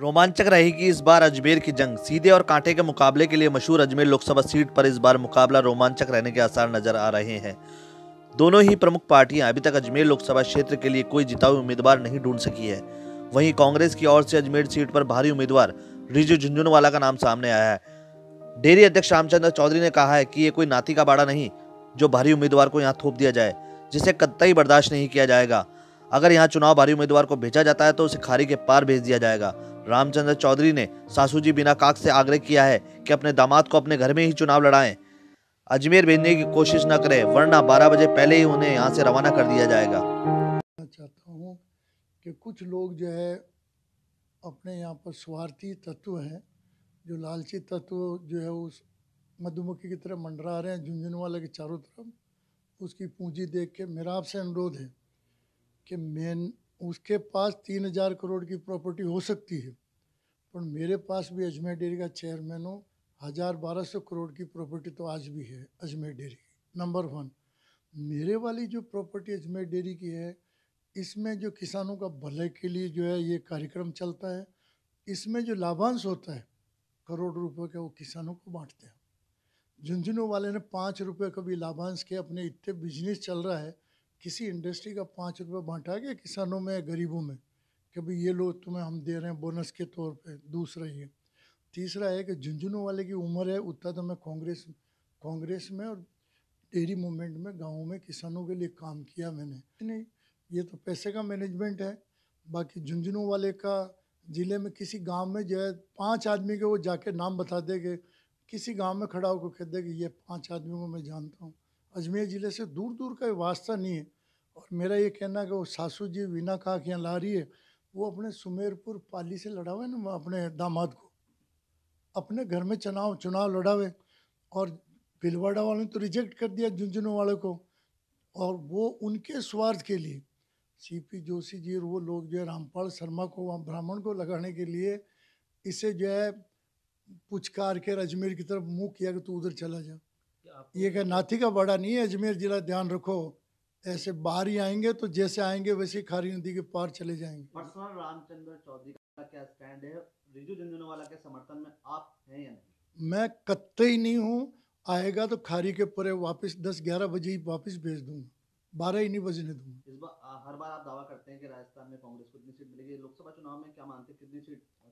रोमांचक रहेगी इस बार अजमेर की जंग सीधे और कांटे के मुकाबले के लिए मशहूर अजमेर लोकसभा सीट पर इस बार मुकाबला रोमांचक रहने के आसार नजर आ रहे हैं दोनों ही प्रमुख पार्टियां अभी तक अजमेर लोकसभा क्षेत्र के लिए कोई जिताऊ उम्मीदवार नहीं ढूंढ सकी है वहीं कांग्रेस की ओर से अजमेर सीट पर भारी उम्मीदवार रिजू झुंझुनवाला का नाम सामने आया है डेयरी अध्यक्ष रामचंद्र चौधरी ने कहा है कि ये कोई नाती का बाड़ा नहीं जो भारी उम्मीदवार को यहाँ थोप दिया जाए जिसे कतई बर्दाश्त नहीं किया जाएगा अगर यहाँ चुनाव भारी उम्मीदवार को भेजा जाता है तो उसे खारी के पार भेज दिया जाएगा रामचंद्र चौधरी ने सासू जी बिना काक से आग्रह किया है कि अपने दामाद को अपने घर में ही चुनाव लड़ाएं अजमेर भेजने की कोशिश न करें वरना बारह बजे पहले ही उन्हें यहाँ से रवाना कर दिया जाएगा चाहता हूँ कि कुछ लोग जो है अपने यहाँ पर स्वार्थी तत्व हैं जो लालची तत्व जो है उस मधुमक्खी की तरह मंडरा रहे हैं वाले के चारों तरफ उसकी पूंजी देख के मेरा आपसे अनुरोध है कि मैं उसके पास तीन हजार करोड़ की प्रॉपर्टी हो सकती है पर मेरे पास भी अजमेर डेयरी का चेयरमैन हो हज़ार बारह सौ करोड़ की प्रॉपर्टी तो आज भी है अजमेर डेयरी की नंबर वन मेरे वाली जो प्रॉपर्टी अजमेर डेयरी की है इसमें जो किसानों का भले के लिए जो है ये कार्यक्रम चलता है इसमें जो लाभांश होता है करोड़ रुपए का वो किसानों को बांटते हैं झुंझुनू वाले ने पाँच रुपये का भी लाभांश के अपने इतने बिजनेस चल रहा है किसी इंडस्ट्री का पाँच रुपये बांटा गया किसानों में गरीबों में कि भाई ये लो तुम्हें हम दे रहे हैं बोनस के तौर पे दूसरा ये तीसरा है कि झुंझुनू वाले की उम्र है उतना तो मैं कांग्रेस कांग्रेस में और डेयरी मूवमेंट में गाँव में किसानों के लिए काम किया मैंने नहीं ये तो पैसे का मैनेजमेंट है बाकी झुंझुनू वाले का ज़िले में किसी गांव में जो है पाँच आदमी के वो जाके नाम बता देंगे किसी गांव में खड़ा होकर कह दे कि ये पाँच आदमियों को मैं जानता हूँ अजमेर ज़िले से दूर दूर का वास्ता नहीं है और मेरा ये कहना है कि वो सासू जी वीना का क्या ला रही है वो अपने सुमेरपुर पाली से लड़ा हुए ना अपने दामाद को अपने घर में चुनाव चुनाव लड़ा हुए और भिलवाड़ा वालों ने तो रिजेक्ट कर दिया झुंझुनू वाले को और वो उनके स्वार्थ के लिए सीपी जोशी जी और वो लोग जो है रामपाल शर्मा को वहाँ ब्राह्मण को लगाने के लिए इसे जो है पुचकार के अजमेर की तरफ मुँह किया कि तू उधर चला जा ये क्या नाथी का बड़ा नहीं है अजमेर जिला ध्यान रखो ऐसे बाहर ही आएंगे तो जैसे आएंगे वैसे खारी नदी के पार चले जाएंगे पर्सनल रामचंद्र चौधरी का क्या स्टैंड है रिजू झुंझुनवाला के समर्थन में आप हैं या नहीं मैं कतई नहीं हूँ आएगा तो खारी के परे वापस दस ग्यारह बजे ही वापस भेज दूंगा बारह ही नहीं बजने दूंगा इस बार हर बार आप दावा करते हैं कि राजस्थान में कांग्रेस को इतनी सीट मिलेगी लोकसभा चुनाव में क्या मानते हैं कितनी सीट